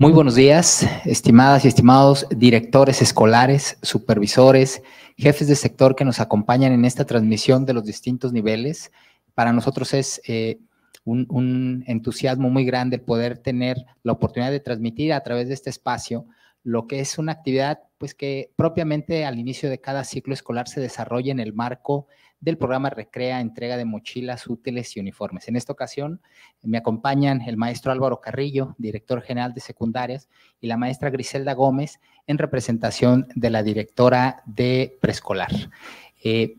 Muy buenos días, estimadas y estimados directores escolares, supervisores, jefes de sector que nos acompañan en esta transmisión de los distintos niveles. Para nosotros es eh, un, un, entusiasmo muy grande poder tener la oportunidad de transmitir a través de este espacio lo que es una actividad pues que propiamente al inicio de cada ciclo escolar se desarrolla en el marco del programa Recrea, entrega de mochilas, útiles y uniformes. En esta ocasión me acompañan el maestro Álvaro Carrillo, director general de secundarias, y la maestra Griselda Gómez en representación de la directora de preescolar. Eh,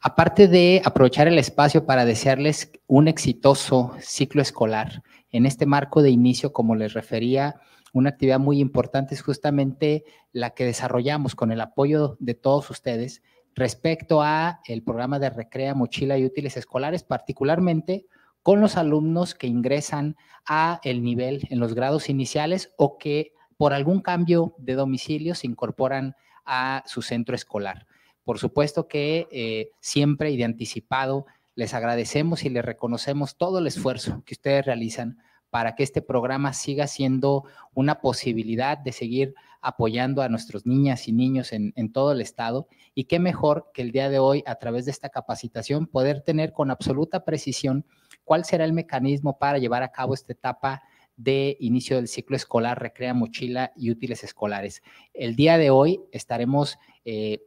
aparte de aprovechar el espacio para desearles un exitoso ciclo escolar, en este marco de inicio, como les refería, una actividad muy importante es justamente la que desarrollamos con el apoyo de todos ustedes respecto a el programa de Recrea, Mochila y Útiles Escolares, particularmente con los alumnos que ingresan a el nivel en los grados iniciales o que por algún cambio de domicilio se incorporan a su centro escolar. Por supuesto que eh, siempre y de anticipado les agradecemos y les reconocemos todo el esfuerzo que ustedes realizan para que este programa siga siendo una posibilidad de seguir apoyando a nuestros niñas y niños en, todo el estado. Y qué mejor que el día de hoy, a través de esta capacitación, poder tener con absoluta precisión cuál será el mecanismo para llevar a cabo esta etapa de inicio del ciclo escolar, recrea mochila y útiles escolares. El día de hoy estaremos... Eh,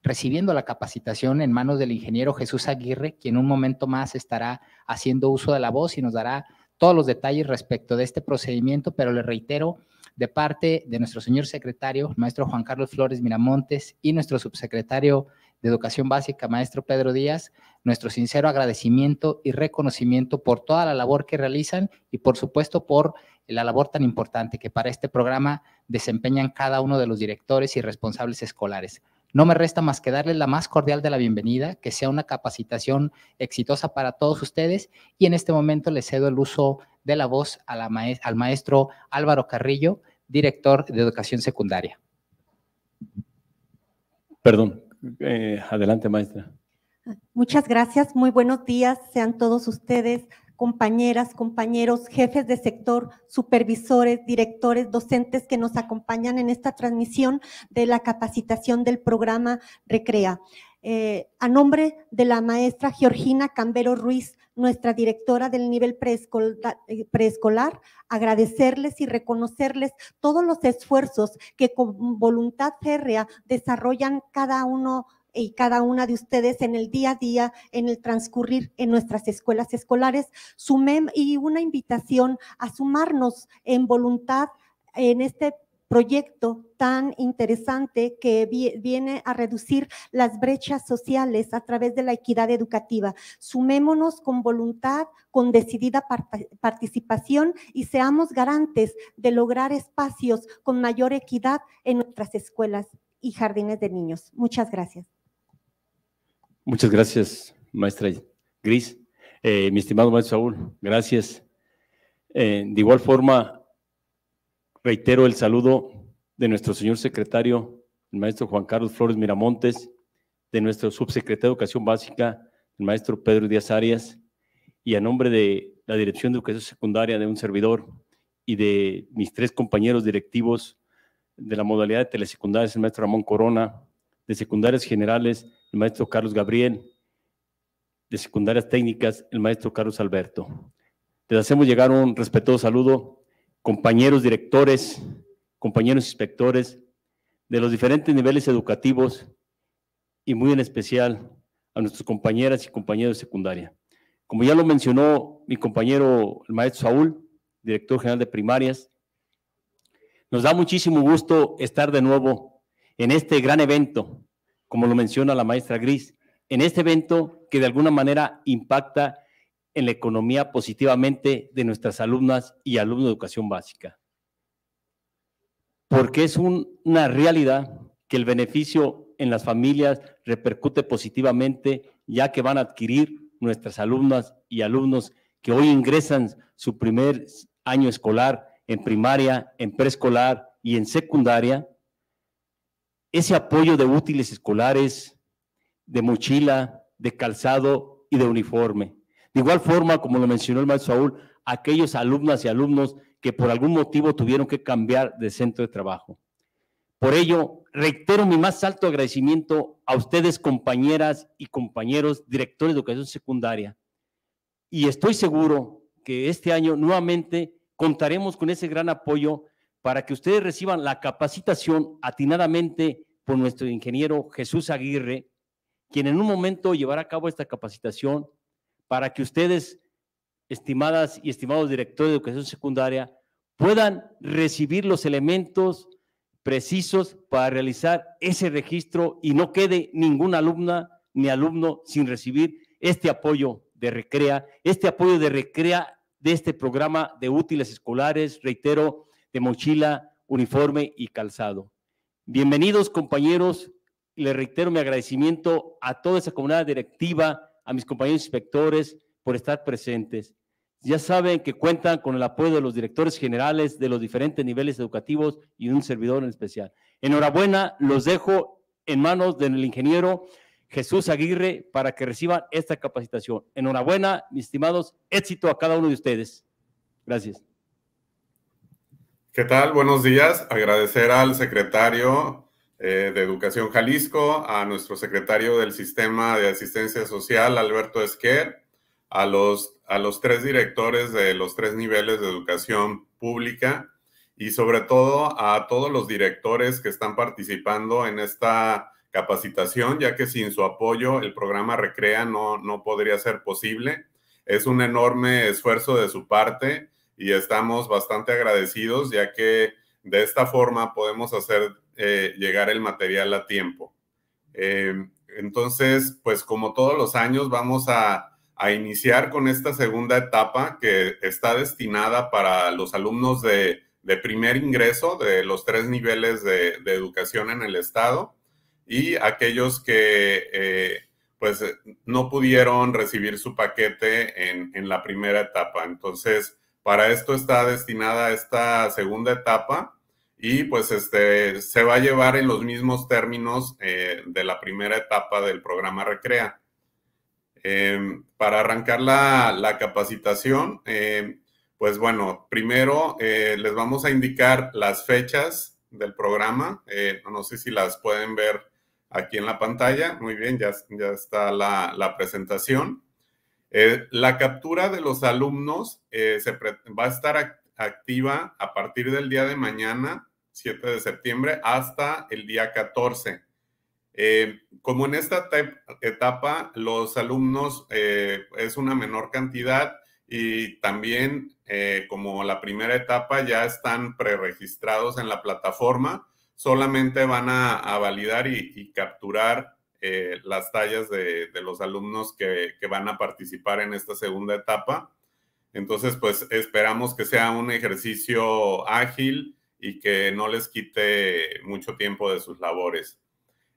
recibiendo la capacitación en manos del ingeniero Jesús Aguirre, quien un momento más estará haciendo uso de la voz y nos dará todos los detalles respecto de este procedimiento, pero le reitero, de parte de nuestro señor secretario, maestro Juan Carlos Flores Miramontes, y nuestro subsecretario de Educación Básica, maestro Pedro Díaz, nuestro sincero agradecimiento y reconocimiento por toda la labor que realizan y por supuesto por la labor tan importante que para este programa desempeñan cada uno de los directores y responsables escolares. No me resta más que darles la más cordial de la bienvenida, que sea una capacitación exitosa para todos ustedes y en este momento le cedo el uso de la voz al maestro Álvaro Carrillo, director de educación secundaria. Perdón, eh, adelante maestra. Muchas gracias, muy buenos días, sean todos ustedes compañeras, compañeros, jefes de sector, supervisores, directores, docentes que nos acompañan en esta transmisión de la capacitación del programa Recrea. Eh, a nombre de la maestra Georgina Cambero Ruiz, nuestra directora del nivel preescolar, eh, preescolar, agradecerles y reconocerles todos los esfuerzos que con voluntad férrea desarrollan cada uno y cada una de ustedes en el día a día, en el transcurrir en nuestras escuelas escolares, sumen y una invitación a sumarnos en voluntad en este proyecto tan interesante que viene a reducir las brechas sociales a través de la equidad educativa. Sumémonos con voluntad, con decidida participación y seamos garantes de lograr espacios con mayor equidad en nuestras escuelas y jardines de niños. Muchas gracias. Muchas gracias, maestra Gris. Eh, mi estimado maestro Saúl, gracias. Eh, de igual forma, reitero el saludo de nuestro señor secretario, el maestro Juan Carlos Flores Miramontes, de nuestro subsecretario de Educación Básica, el maestro Pedro Díaz Arias, y a nombre de la Dirección de Educación Secundaria de un servidor y de mis tres compañeros directivos de la modalidad de telesecundarias, el maestro Ramón Corona, de secundarias generales, el maestro Carlos Gabriel, de secundarias técnicas, el maestro Carlos Alberto. Les hacemos llegar un respetuoso saludo, compañeros directores, compañeros inspectores de los diferentes niveles educativos y muy en especial a nuestras compañeras y compañeros de secundaria. Como ya lo mencionó mi compañero, el maestro Saúl, director general de primarias, nos da muchísimo gusto estar de nuevo en este gran evento como lo menciona la maestra Gris, en este evento que de alguna manera impacta en la economía positivamente de nuestras alumnas y alumnos de educación básica. Porque es una realidad que el beneficio en las familias repercute positivamente, ya que van a adquirir nuestras alumnas y alumnos que hoy ingresan su primer año escolar en primaria, en preescolar y en secundaria, ese apoyo de útiles escolares, de mochila, de calzado y de uniforme. De igual forma, como lo mencionó el maestro Saúl, aquellos alumnas y alumnos que por algún motivo tuvieron que cambiar de centro de trabajo. Por ello, reitero mi más alto agradecimiento a ustedes, compañeras y compañeros, directores de educación secundaria. Y estoy seguro que este año nuevamente contaremos con ese gran apoyo para que ustedes reciban la capacitación atinadamente por nuestro ingeniero Jesús Aguirre, quien en un momento llevará a cabo esta capacitación para que ustedes, estimadas y estimados directores de educación secundaria, puedan recibir los elementos precisos para realizar ese registro y no quede ninguna alumna ni alumno sin recibir este apoyo de Recrea, este apoyo de Recrea de este programa de útiles escolares, reitero, de mochila, uniforme y calzado. Bienvenidos compañeros, les reitero mi agradecimiento a toda esa comunidad directiva, a mis compañeros inspectores por estar presentes. Ya saben que cuentan con el apoyo de los directores generales de los diferentes niveles educativos y un servidor en especial. Enhorabuena, los dejo en manos del ingeniero Jesús Aguirre para que reciban esta capacitación. Enhorabuena, mis estimados, éxito a cada uno de ustedes. Gracias. ¿Qué tal? Buenos días. Agradecer al secretario eh, de Educación Jalisco, a nuestro secretario del Sistema de Asistencia Social, Alberto Esquer, a los, a los tres directores de los tres niveles de educación pública y sobre todo a todos los directores que están participando en esta capacitación, ya que sin su apoyo el programa Recrea no, no podría ser posible. Es un enorme esfuerzo de su parte y estamos bastante agradecidos ya que de esta forma podemos hacer eh, llegar el material a tiempo. Eh, entonces, pues como todos los años vamos a, iniciar con esta segunda etapa que está destinada para los alumnos de, primer ingreso de los tres niveles de, educación en el estado y aquellos que eh, pues no pudieron recibir su paquete en, en la primera etapa. Entonces, para esto está destinada esta segunda etapa y pues este, se va a llevar en los mismos términos eh, de la primera etapa del programa Recrea. Em, para arrancar la, capacitación, em, pues bueno, primero eh, les vamos a indicar las fechas del programa. Eh, no sé si las pueden ver aquí en la pantalla. Muy bien, ya, ya está la, la presentación. Eh, la captura de los alumnos eh, se va a estar activa a partir del día de mañana, 7 de septiembre, hasta el día 14. Eh, como en esta etapa los alumnos es una menor cantidad y también como la primera etapa ya están preregistrados en la plataforma, solamente van a, validar y, y capturar eh, las tallas de, los alumnos que, van a participar en esta segunda etapa. Entonces, pues esperamos que sea un ejercicio ágil y que no les quite mucho tiempo de sus labores.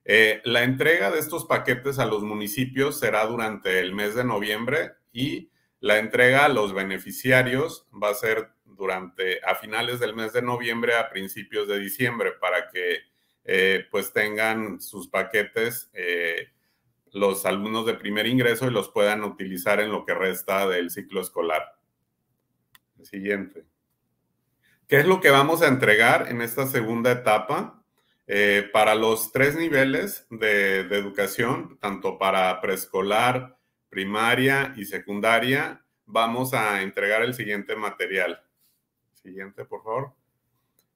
Eh, la entrega de estos paquetes a los municipios será durante el mes de noviembre y la entrega a los beneficiarios va a ser durante a finales del mes de noviembre a principios de diciembre para que eh, pues tengan sus paquetes eh, los alumnos de primer ingreso y los puedan utilizar en lo que resta del ciclo escolar. siguiente. ¿Qué es lo que vamos a entregar en esta segunda etapa? Eh, para los tres niveles de educación, tanto para preescolar, primaria y secundaria, vamos a entregar el siguiente material. Siguiente, por favor.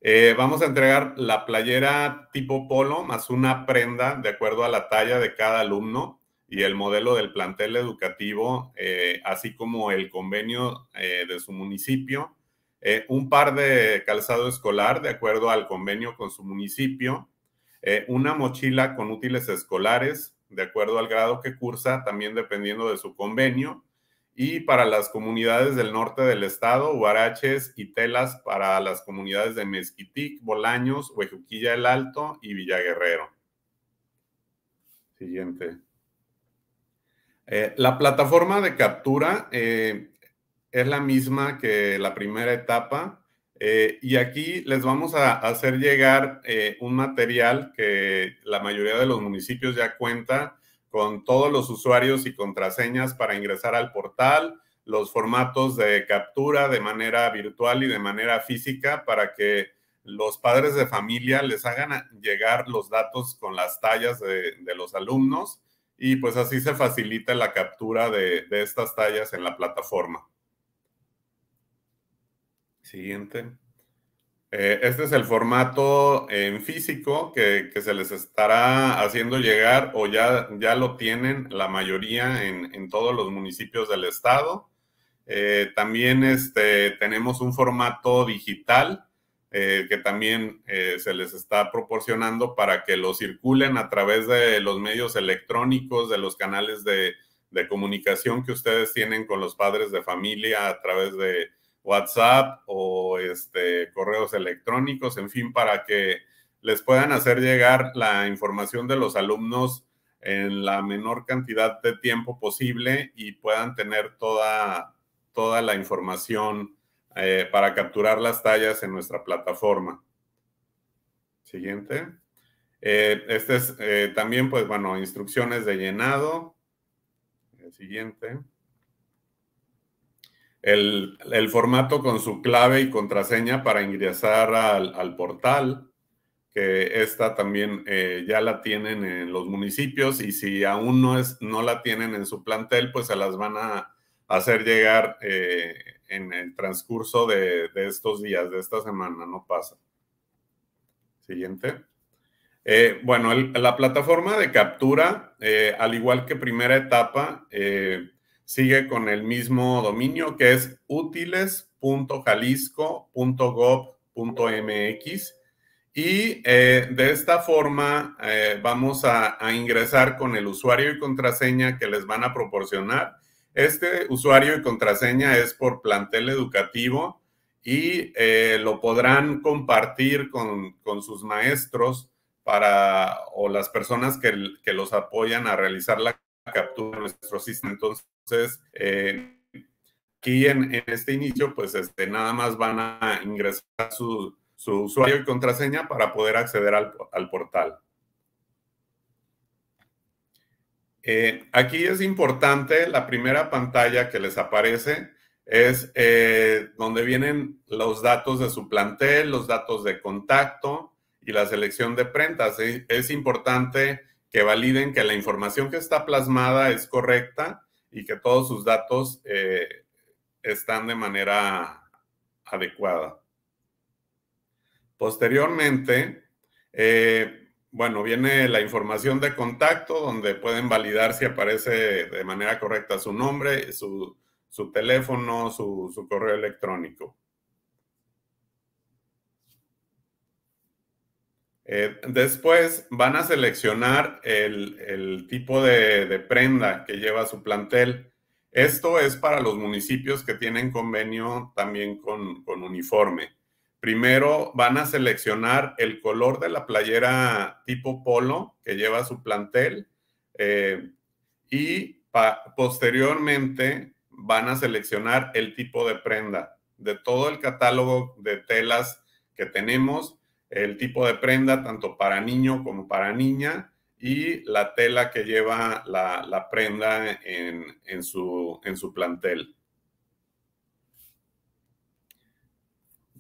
Eh, vamos a entregar la playera tipo polo más una prenda de acuerdo a la talla de cada alumno y el modelo del plantel educativo, eh, así como el convenio eh, de su municipio. un par de calzado escolar de acuerdo al convenio con su municipio. una mochila con útiles escolares de acuerdo al grado que cursa, también dependiendo de su convenio y para las comunidades del norte del estado, Huaraches y Telas para las comunidades de Mezquitic, Bolaños, Huejuquilla el Alto y Villaguerrero. Siguiente. Eh, la plataforma de captura eh, es la misma que la primera etapa eh, y aquí les vamos a hacer llegar un material que la mayoría de los municipios ya cuenta con todos los usuarios y contraseñas para ingresar al portal, los formatos de captura de manera virtual y de manera física para que los padres de familia les hagan llegar los datos con las tallas de, los alumnos y pues así se facilita la captura de, de estas tallas en la plataforma. Siguiente. Eh, este es el formato en físico que, se les estará haciendo llegar o ya, ya lo tienen la mayoría en, todos los municipios del estado. Eh, también este, tenemos un formato digital eh, que también se les está proporcionando para que lo circulen a través de los medios electrónicos, de los canales de comunicación que ustedes tienen con los padres de familia, a través de WhatsApp o este, correos electrónicos, en fin, para que les puedan hacer llegar la información de los alumnos en la menor cantidad de tiempo posible y puedan tener toda, toda la información eh, para capturar las tallas en nuestra plataforma. Siguiente. Eh, este es eh, también, pues bueno, instrucciones de llenado. siguiente el, formato con su clave y contraseña para ingresar al, portal, que esta también eh, ya la tienen en los municipios y si aún no, es, no la tienen en su plantel, pues se las van a hacer llegar eh, en el transcurso de, estos días, de esta semana, no pasa. Siguiente. Eh, bueno, la plataforma de captura, al igual que primera etapa, sigue con el mismo dominio que es útiles.jalisco.gov.mx. Y eh, de esta forma eh, vamos a, ingresar con el usuario y contraseña que les van a proporcionar. Este usuario y contraseña es por plantel educativo y eh, lo podrán compartir con, sus maestros para o las personas que, que los apoyan a realizar la captura nuestro sistema. Entonces, eh, aquí en, este inicio, pues este, nada más van a ingresar su, usuario y contraseña para poder acceder al, portal. Eh, aquí es importante, la primera pantalla que les aparece es eh, donde vienen los datos de su plantel, los datos de contacto y la selección de prendas. es importante que validen que la información que está plasmada es correcta y que todos sus datos eh, están de manera adecuada. Posteriormente, eh, bueno, viene la información de contacto donde pueden validar si aparece de manera correcta su nombre, su, teléfono, su correo electrónico. Eh, después van a seleccionar el, tipo de, prenda que lleva su plantel. Esto es para los municipios que tienen convenio también con, uniforme. Primero van a seleccionar el color de la playera tipo polo que lleva su plantel eh, y posteriormente van a seleccionar el tipo de prenda de todo el catálogo de telas que tenemos el tipo de prenda tanto para niño como para niña y la tela que lleva la, prenda en, en, su, plantel.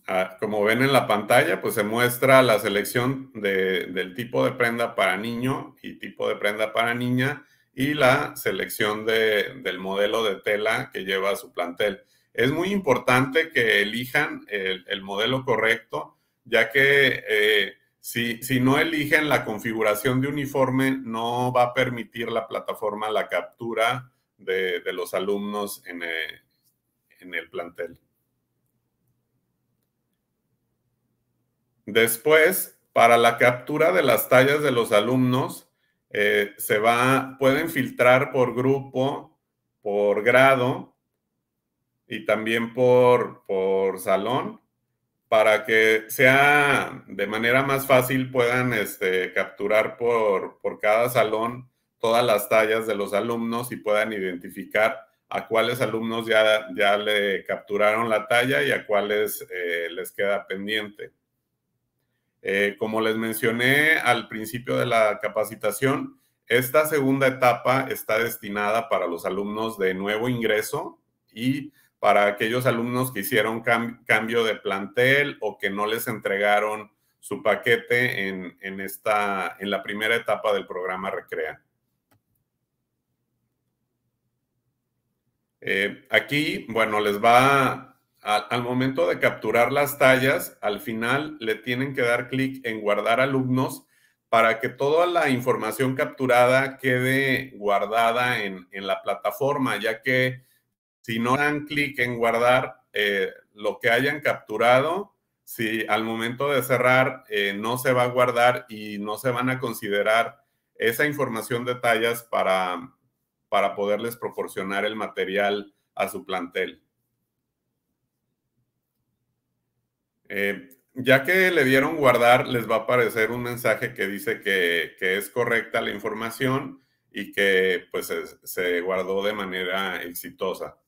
Ah, como ven en la pantalla, pues se muestra la selección del tipo de prenda para niño y tipo de prenda para niña y la selección del modelo de tela que lleva su plantel. Es muy importante que elijan el, el modelo correcto ya que eh, si, no eligen la configuración de uniforme, no va a permitir la plataforma la captura de, los alumnos eh, en el, plantel. Después, para la captura de las tallas de los alumnos, eh, se va, pueden filtrar por grupo, por grado y también por salón para que sea de manera más fácil puedan este, capturar por, cada salón todas las tallas de los alumnos y puedan identificar a cuáles alumnos ya, ya le capturaron la talla y a cuáles eh, les queda pendiente. Eh, como les mencioné al principio de la capacitación, esta segunda etapa está destinada para los alumnos de nuevo ingreso y para aquellos alumnos que hicieron cambio de plantel o que no les entregaron su paquete en, esta, en la primera etapa del programa Recrea. Eh, aquí, bueno, les va, al momento de capturar las tallas, al final le tienen que dar clic en guardar alumnos para que toda la información capturada quede guardada en la plataforma, ya que si no dan clic en guardar eh, lo que hayan capturado, si al momento de cerrar eh, no se va a guardar y no se van a considerar esa información de tallas para, para poderles proporcionar el material a su plantel. Eh, ya que le dieron guardar, les va a aparecer un mensaje que dice que, es correcta la información y que pues se guardó de manera exitosa.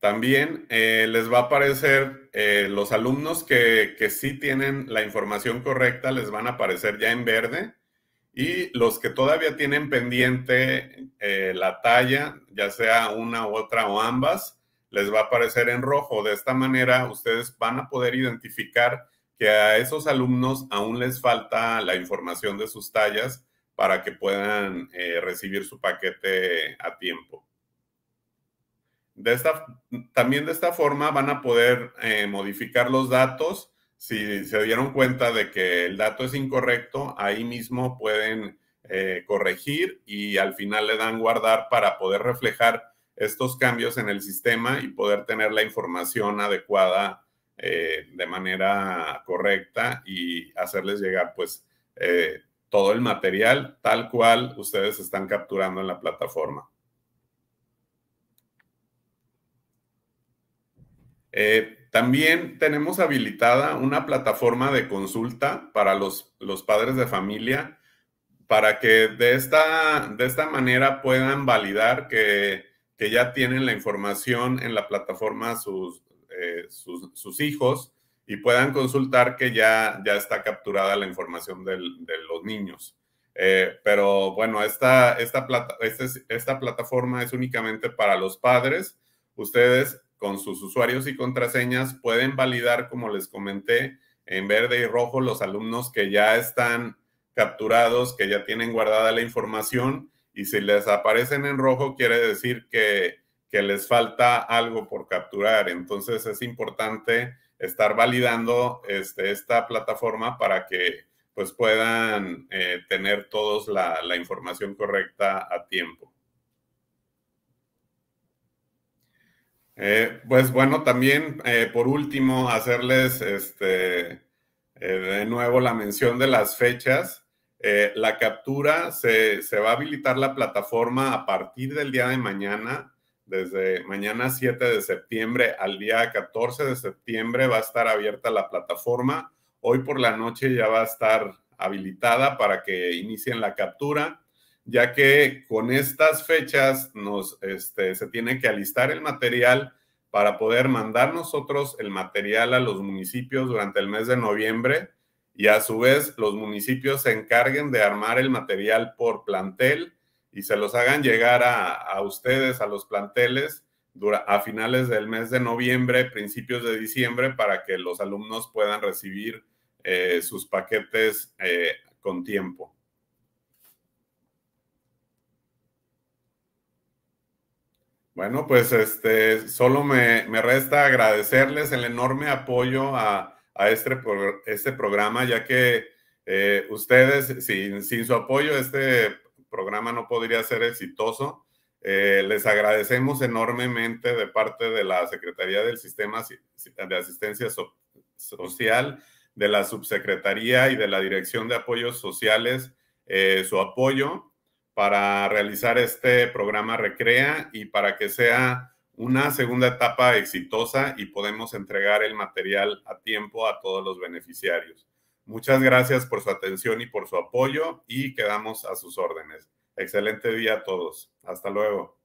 También eh, les va a aparecer eh, los alumnos que, que, sí tienen la información correcta, les van a aparecer ya en verde. Y los que todavía tienen pendiente eh, la talla, ya sea una u otra o ambas, les va a aparecer en rojo. De esta manera, ustedes van a poder identificar que a esos alumnos aún les falta la información de sus tallas para que puedan recibir su paquete a tiempo esta, también de esta forma van a poder eh, modificar los datos. Si se dieron cuenta de que el dato es incorrecto, ahí mismo pueden eh, corregir y al final le dan guardar para poder reflejar estos cambios en el sistema y poder tener la información adecuada eh, de manera correcta y hacerles llegar pues todo el material tal cual ustedes están capturando en la plataforma. Eh, también tenemos habilitada una plataforma de consulta para los, los padres de familia para que de esta, de esta manera puedan validar que, ya tienen la información en la plataforma eh, sus, sus, hijos y puedan consultar que ya, ya está capturada la información de los niños. Eh, pero bueno, esta, esta, este esta plataforma es únicamente para los padres. Ustedes con sus usuarios y contraseñas, pueden validar, como les comenté, en verde y rojo los alumnos que ya están capturados, que ya tienen guardada la información y si les aparecen en rojo quiere decir que, que les falta algo por capturar. Entonces es importante estar validando este, esta plataforma para que pues puedan eh, tener todos la información correcta a tiempo. Eh, pues bueno, también eh, por último, hacerles este, eh, de nuevo la mención de las fechas. la captura se, se, va a habilitar la plataforma a partir del día de mañana, desde mañana 7 de septiembre al día 14 de septiembre va a estar abierta la plataforma. Hoy por la noche ya va a estar habilitada para que inicien la captura ya que con estas fechas este, se tiene que alistar el material para poder mandar nosotros el material a los municipios durante el mes de noviembre y a su vez los municipios se encarguen de armar el material por plantel y se los hagan llegar a, ustedes, a los planteles, a finales del mes de noviembre, principios de diciembre, para que los alumnos puedan recibir eh, sus paquetes eh, con tiempo. Bueno, pues este, solo me, resta agradecerles el enorme apoyo a, este, este programa, ya que eh, ustedes, sin, sin su apoyo, este programa no podría ser exitoso. Eh, les agradecemos enormemente de parte de la Secretaría del Sistema de Asistencia Social, de la Subsecretaría y de la Dirección de Apoyos Sociales eh, su apoyo para realizar este programa Recrea y para que sea una segunda etapa exitosa y podemos entregar el material a tiempo a todos los beneficiarios. Muchas gracias por su atención y por su apoyo y quedamos a sus órdenes. Excelente día a todos. Hasta luego.